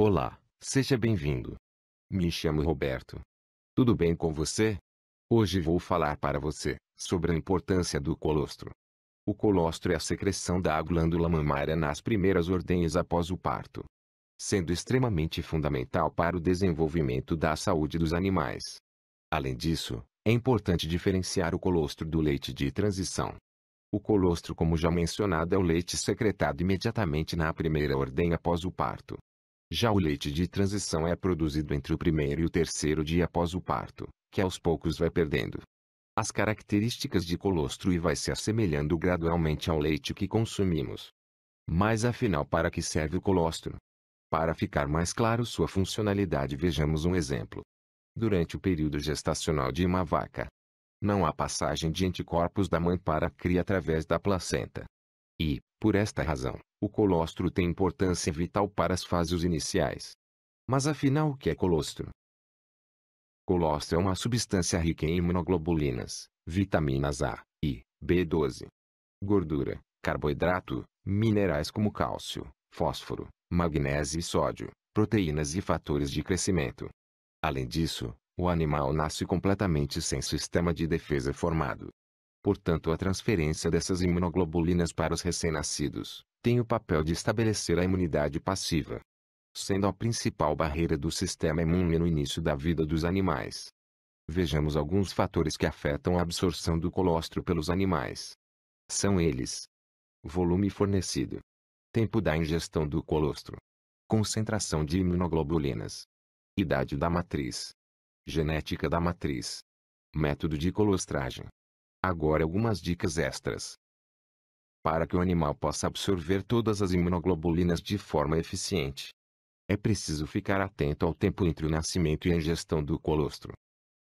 Olá, seja bem-vindo. Me chamo Roberto. Tudo bem com você? Hoje vou falar para você sobre a importância do colostro. O colostro é a secreção da glândula mamária nas primeiras ordens após o parto, sendo extremamente fundamental para o desenvolvimento da saúde dos animais. Além disso, é importante diferenciar o colostro do leite de transição. O colostro, como já mencionado, é o leite secretado imediatamente na primeira ordem após o parto. Já o leite de transição é produzido entre o primeiro e o terceiro dia após o parto, que aos poucos vai perdendo as características de colostro e vai se assemelhando gradualmente ao leite que consumimos. Mas afinal, para que serve o colostro? Para ficar mais claro sua funcionalidade, vejamos um exemplo. Durante o período gestacional de uma vaca, não há passagem de anticorpos da mãe para a cria através da placenta. E, por esta razão, o colostro tem importância vital para as fases iniciais. Mas afinal o que é colostro? Colostro é uma substância rica em imunoglobulinas, vitaminas A, I, B12, gordura, carboidrato, minerais como cálcio, fósforo, magnésio e sódio, proteínas e fatores de crescimento. Além disso, o animal nasce completamente sem sistema de defesa formado, Portanto, a transferência dessas imunoglobulinas para os recém-nascidos tem o papel de estabelecer a imunidade passiva, sendo a principal barreira do sistema imune no início da vida dos animais. Vejamos alguns fatores que afetam a absorção do colostro pelos animais. São eles: volume fornecido, tempo da ingestão do colostro, concentração de imunoglobulinas, idade da matriz, genética da matriz, método de colostragem, Agora algumas dicas extras. Para que o animal possa absorver todas as imunoglobulinas de forma eficiente, é preciso ficar atento ao tempo entre o nascimento e a ingestão do colostro.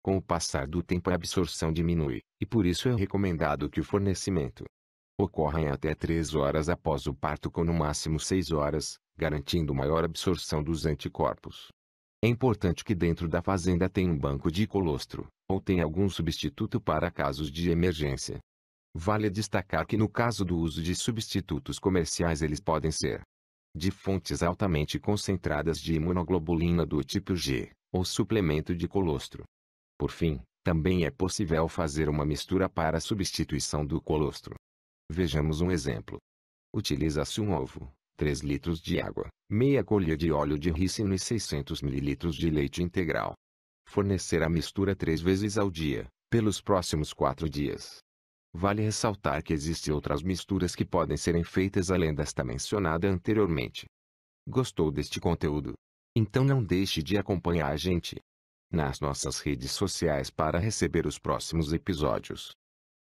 Com o passar do tempo a absorção diminui, e por isso é recomendado que o fornecimento ocorra em até 3 horas após o parto com no máximo 6 horas, garantindo maior absorção dos anticorpos. É importante que dentro da fazenda tenha um banco de colostro, ou tenha algum substituto para casos de emergência. Vale destacar que no caso do uso de substitutos comerciais eles podem ser de fontes altamente concentradas de imunoglobulina do tipo G, ou suplemento de colostro. Por fim, também é possível fazer uma mistura para a substituição do colostro. Vejamos um exemplo. Utiliza-se um ovo, 3 litros de água, meia colher de óleo de ricino e 600 ml de leite integral. Fornecer a mistura três vezes ao dia, pelos próximos quatro dias. Vale ressaltar que existem outras misturas que podem serem feitas além desta mencionada anteriormente. Gostou deste conteúdo? Então não deixe de acompanhar a gente nas nossas redes sociais para receber os próximos episódios: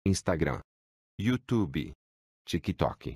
Instagram, YouTube, TikTok.